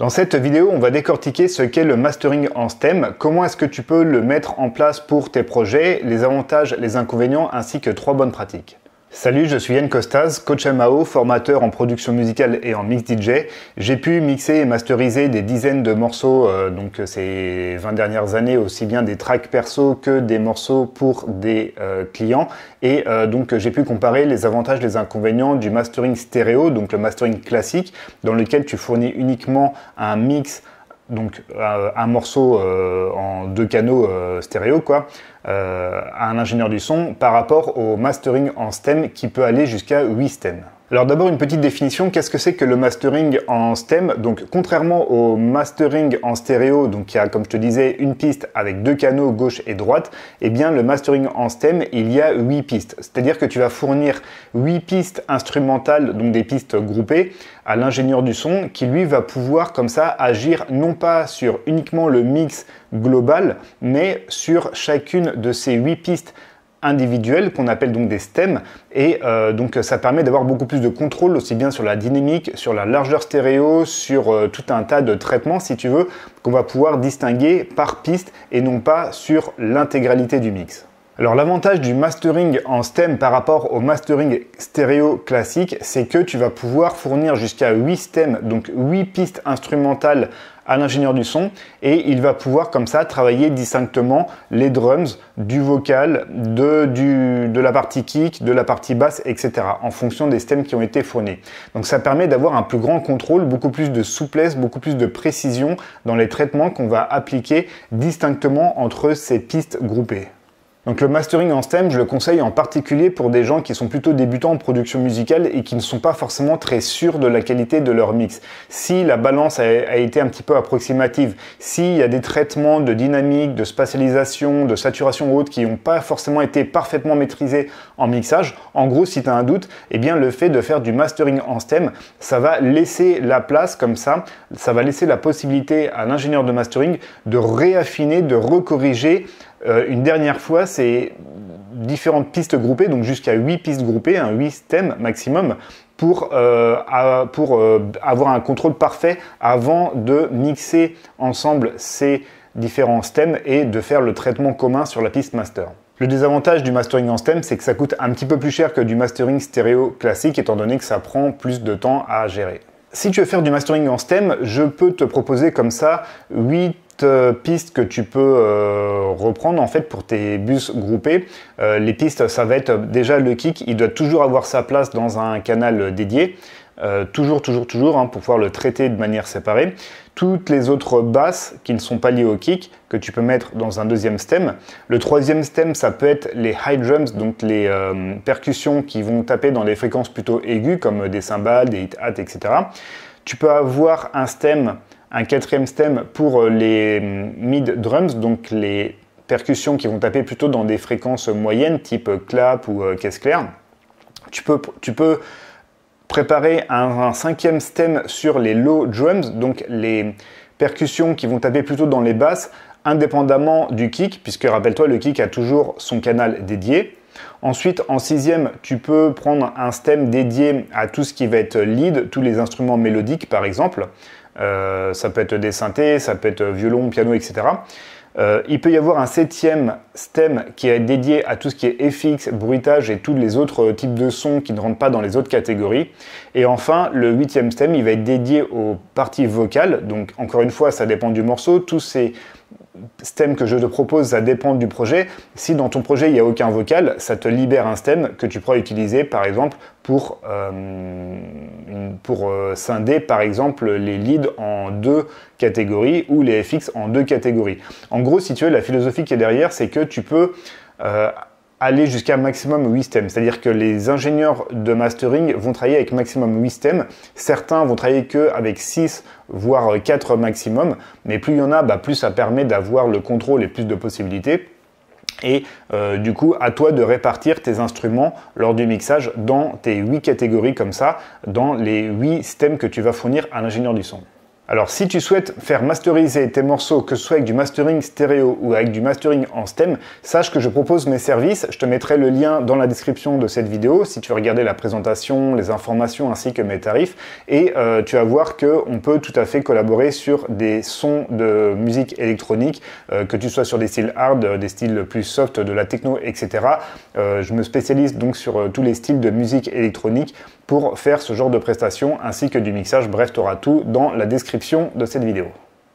Dans cette vidéo, on va décortiquer ce qu'est le mastering en STEM, comment est-ce que tu peux le mettre en place pour tes projets, les avantages, les inconvénients ainsi que trois bonnes pratiques. Salut, je suis Yann Costaz, coach MAO, formateur en production musicale et en mix DJ. J'ai pu mixer et masteriser des dizaines de morceaux euh, donc euh, ces 20 dernières années, aussi bien des tracks perso que des morceaux pour des euh, clients. Et donc j'ai pu comparer les avantages, les inconvénients du mastering stéréo, donc le mastering classique, dans lequel tu fournis uniquement un mix donc euh, un morceau euh, en deux canaux euh, stéréo quoi, à un ingénieur du son par rapport au mastering en stem qui peut aller jusqu'à 8 stems. Alors d'abord une petite définition, qu'est-ce que c'est que le mastering en stem Donc contrairement au mastering en stéréo, donc il y a comme je te disais une piste avec deux canaux gauche et droite, eh bien le mastering en stem il y a huit pistes. C'est-à-dire que tu vas fournir huit pistes instrumentales, donc des pistes groupées, à l'ingénieur du son qui lui va pouvoir comme ça agir non pas sur uniquement le mix global, mais sur chacune de ces huit pistes individuels qu'on appelle donc des stems et euh, donc ça permet d'avoir beaucoup plus de contrôle aussi bien sur la dynamique, sur la largeur stéréo, sur euh, tout un tas de traitements si tu veux qu'on va pouvoir distinguer par piste et non pas sur l'intégralité du mix. Alors l'avantage du mastering en stem par rapport au mastering stéréo classique, c'est que tu vas pouvoir fournir jusqu'à 8 stems, donc 8 pistes instrumentales à l'ingénieur du son et il va pouvoir comme ça travailler distinctement les drums du vocal, de, la partie kick, de la partie basse, etc. en fonction des stems qui ont été fournis. Donc ça permet d'avoir un plus grand contrôle, beaucoup plus de souplesse, beaucoup plus de précision dans les traitements qu'on va appliquer distinctement entre ces pistes groupées. Donc le mastering en stem, je le conseille en particulier pour des gens qui sont plutôt débutants en production musicale et qui ne sont pas forcément très sûrs de la qualité de leur mix. Si la balance a, été un petit peu approximative, s'il y a des traitements de dynamique, de spatialisation, de saturation haute qui n'ont pas forcément été parfaitement maîtrisés en mixage, en gros si tu as un doute, eh bien le fait de faire du mastering en stem, ça va laisser la place comme ça, ça va laisser la possibilité à l'ingénieur de mastering de réaffiner, de recorriger euh, une dernière fois, c'est différentes pistes groupées, donc jusqu'à 8 pistes groupées, un 8 stems maximum, pour, euh, euh, avoir un contrôle parfait avant de mixer ensemble ces différents stems et de faire le traitement commun sur la piste master. Le désavantage du mastering en stem, c'est que ça coûte un petit peu plus cher que du mastering stéréo classique, étant donné que ça prend plus de temps à gérer. Si tu veux faire du mastering en stem, je peux te proposer comme ça 8 euh, pistes que tu peux euh, reprendre en fait pour tes bus groupés. Euh, les pistes, ça va être déjà le kick, il doit toujours avoir sa place dans un canal dédié. toujours, toujours, toujours, hein, pour pouvoir le traiter de manière séparée. Toutes les autres basses qui ne sont pas liées au kick, que tu peux mettre dans un deuxième stem. Le troisième stem, ça peut être les high drums, donc les percussions qui vont taper dans des fréquences plutôt aiguës, comme des cymbales, des hit-hats, etc. Tu peux avoir un stem un quatrième stem pour euh, les mid drums, donc les percussions qui vont taper plutôt dans des fréquences moyennes, type clap ou euh, caisse claire. Tu peux, préparer un, un, cinquième stem sur les low drums, donc les percussions qui vont taper plutôt dans les basses, indépendamment du kick, puisque rappelle-toi, le kick a toujours son canal dédié. Ensuite, en sixième, tu peux prendre un stem dédié à tout ce qui va être lead, tous les instruments mélodiques par exemple. Euh, ça peut être des synthés, ça peut être violon, piano, etc. Euh, il peut y avoir un septième stem qui est dédié à tout ce qui est FX, bruitage et tous les autres euh, types de sons qui ne rentrent pas dans les autres catégories. Et enfin, le huitième stem, il va être dédié aux parties vocales. Donc encore une fois, ça dépend du morceau. Tous ces stem que je te propose, ça dépend du projet. Si dans ton projet, il n'y a aucun vocal, ça te libère un stem que tu pourras utiliser, par exemple, pour, euh, pour euh, scinder, par exemple, les leads en deux catégories ou les FX en deux catégories. En gros, si tu veux, la philosophie qui est derrière, c'est que tu peux... Euh, aller jusqu'à maximum 8 stems. C'est-à-dire que les ingénieurs de mastering vont travailler avec maximum 8 stems. Certains vont travailler qu'avec 6, voire 4 euh, maximum. Mais plus il y en a, bah, plus ça permet d'avoir le contrôle et plus de possibilités. Et euh, du coup, à toi de répartir tes instruments lors du mixage dans tes 8 catégories comme ça, dans les 8 stems que tu vas fournir à l'ingénieur du son. Alors si tu souhaites faire masteriser tes morceaux, que ce soit avec du mastering stéréo ou avec du mastering en stem, sache que je propose mes services, je te mettrai le lien dans la description de cette vidéo si tu veux regarder la présentation, les informations ainsi que mes tarifs, et euh, tu vas voir qu'on peut tout à fait collaborer sur des sons de musique électronique, euh, que tu sois sur des styles hard, euh, des styles plus soft, de la techno, etc. je me spécialise donc sur tous les styles de musique électronique, pour faire ce genre de prestations ainsi que du mixage. Bref, tu auras tout dans la description de cette vidéo.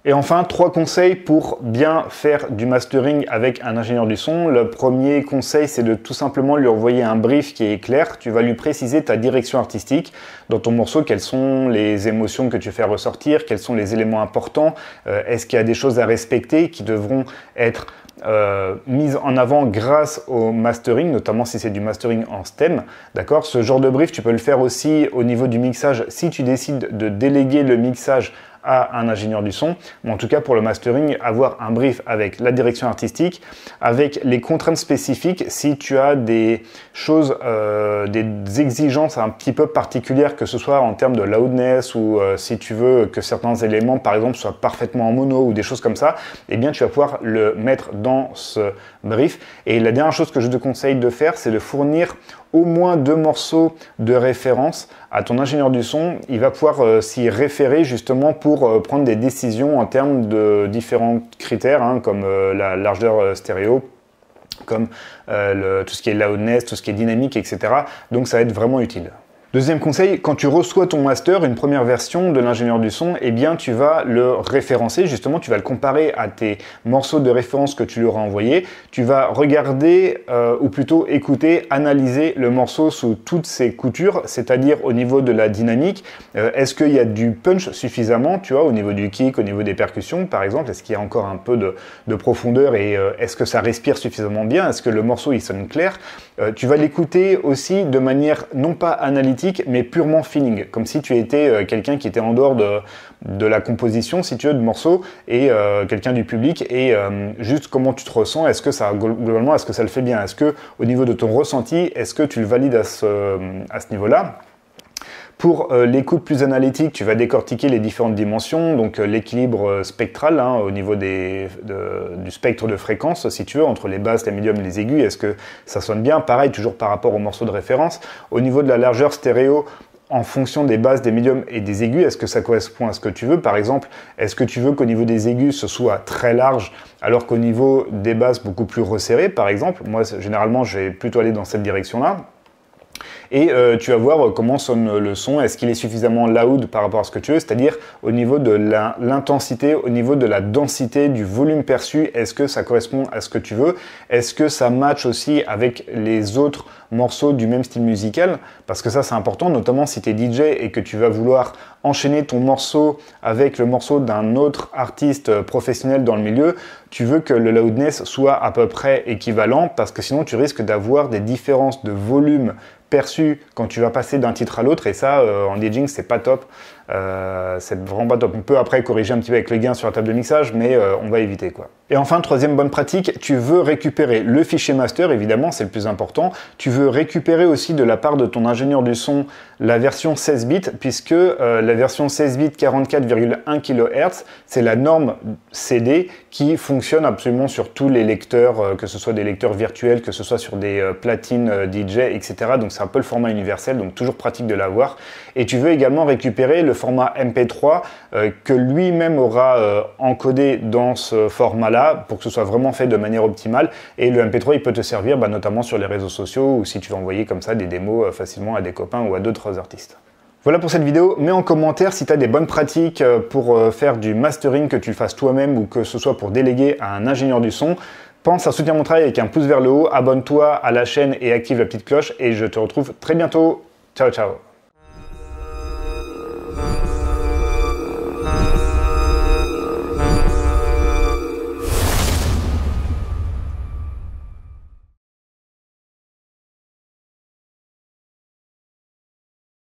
Et enfin, trois conseils pour bien faire du mastering avec un ingénieur du son. Le premier conseil, c'est de tout simplement lui envoyer un brief qui est clair. Tu vas lui préciser ta direction artistique dans ton morceau, quelles sont les émotions que tu fais ressortir, quels sont les éléments importants, euh, est-ce qu'il y a des choses à respecter qui devront être euh, mise en avant grâce au mastering, notamment si c'est du mastering en stem. D'accord Ce genre de brief, tu peux le faire aussi au niveau du mixage si tu décides de déléguer le mixage un ingénieur du son, en tout cas pour le mastering, avoir un brief avec la direction artistique, avec les contraintes spécifiques, si tu as des choses, euh, des exigences un petit peu particulières, que ce soit en termes de loudness ou euh, si tu veux que certains éléments, par exemple, soient parfaitement en mono ou des choses comme ça, eh bien tu vas pouvoir le mettre dans ce brief. Et la dernière chose que je te conseille de faire, c'est de fournir au moins deux morceaux de référence à ton ingénieur du son. Il va pouvoir euh, s'y référer justement pour euh, prendre des décisions en termes de différents critères, hein, comme euh, la largeur stéréo, comme le, tout ce qui est loudness, tout ce qui est dynamique, etc. Donc ça va être vraiment utile. Deuxième conseil, quand tu reçois ton master, une première version de l'ingénieur du son, eh bien tu vas le référencer, justement tu vas le comparer à tes morceaux de référence que tu lui auras envoyé, tu vas regarder euh, ou plutôt écouter, analyser le morceau sous toutes ses coutures, c'est-à-dire au niveau de la dynamique, euh, est-ce qu'il y a du punch suffisamment, tu vois, au niveau du kick, au niveau des percussions par exemple, est-ce qu'il y a encore un peu de, profondeur et euh, est-ce que ça respire suffisamment bien, est-ce que le morceau il sonne clair, tu vas l'écouter aussi de manière non pas analytique, mais purement feeling, comme si tu étais euh, quelqu'un qui était en dehors de, la composition, si tu veux, de morceaux, et euh, quelqu'un du public, et euh, juste comment tu te ressens, est-ce que ça, globalement, est-ce que ça le fait bien Est-ce que, au niveau de ton ressenti, est-ce que tu le valides à ce niveau-là pour euh, l'écoute plus analytique, tu vas décortiquer les différentes dimensions, donc euh, l'équilibre euh, spectral hein, au niveau du spectre de fréquence, si tu veux, entre les basses, les médiums, et les aigus. Est-ce que ça sonne bien Pareil, toujours par rapport au morceau de référence. Au niveau de la largeur stéréo, en fonction des basses, des médiums et des aigus, est-ce que ça correspond à ce que tu veux Par exemple, est-ce que tu veux qu'au niveau des aigus, ce soit très large, alors qu'au niveau des basses, beaucoup plus resserré, par exemple Moi, généralement, je vais plutôt aller dans cette direction-là et euh, tu vas voir comment sonne le son, est-ce qu'il est suffisamment loud par rapport à ce que tu veux, c'est-à-dire au niveau de l'intensité, au niveau de la densité, du volume perçu, est-ce que ça correspond à ce que tu veux, est-ce que ça match aussi avec les autres morceaux du même style musical, parce que ça c'est important, notamment si tu es DJ et que tu vas vouloir enchaîner ton morceau avec le morceau d'un autre artiste euh, professionnel dans le milieu, tu veux que le loudness soit à peu près équivalent, parce que sinon tu risques d'avoir des différences de volume perçu quand tu vas passer d'un titre à l'autre. Et ça, euh, en edging, c'est pas top. Euh, c'est vraiment pas top. On peut après corriger un petit peu avec les gains sur la table de mixage, mais euh, on va éviter quoi. Et enfin, troisième bonne pratique, tu veux récupérer le fichier master, évidemment, c'est le plus important. Tu veux récupérer aussi de la part de ton ingénieur du son la version 16 bits, puisque euh, la version 16 bits 44,1 kHz, c'est la norme CD qui fonctionne absolument sur tous les lecteurs, que ce soit des lecteurs virtuels, que ce soit sur des platines DJ, etc. Donc c'est un peu le format universel, donc toujours pratique de l'avoir. Et tu veux également récupérer le format MP3 euh, que lui-même aura euh, encodé dans ce format-là pour que ce soit vraiment fait de manière optimale. Et le MP3, il peut te servir bah, notamment sur les réseaux sociaux ou si tu veux envoyer comme ça des démos euh, facilement à des copains ou à d'autres artistes. Voilà pour cette vidéo, mets en commentaire si tu as des bonnes pratiques pour faire du mastering, que tu fasses toi-même ou que ce soit pour déléguer à un ingénieur du son. Pense à soutenir mon travail avec un pouce vers le haut, abonne-toi à la chaîne et active la petite cloche et je te retrouve très bientôt. Ciao ciao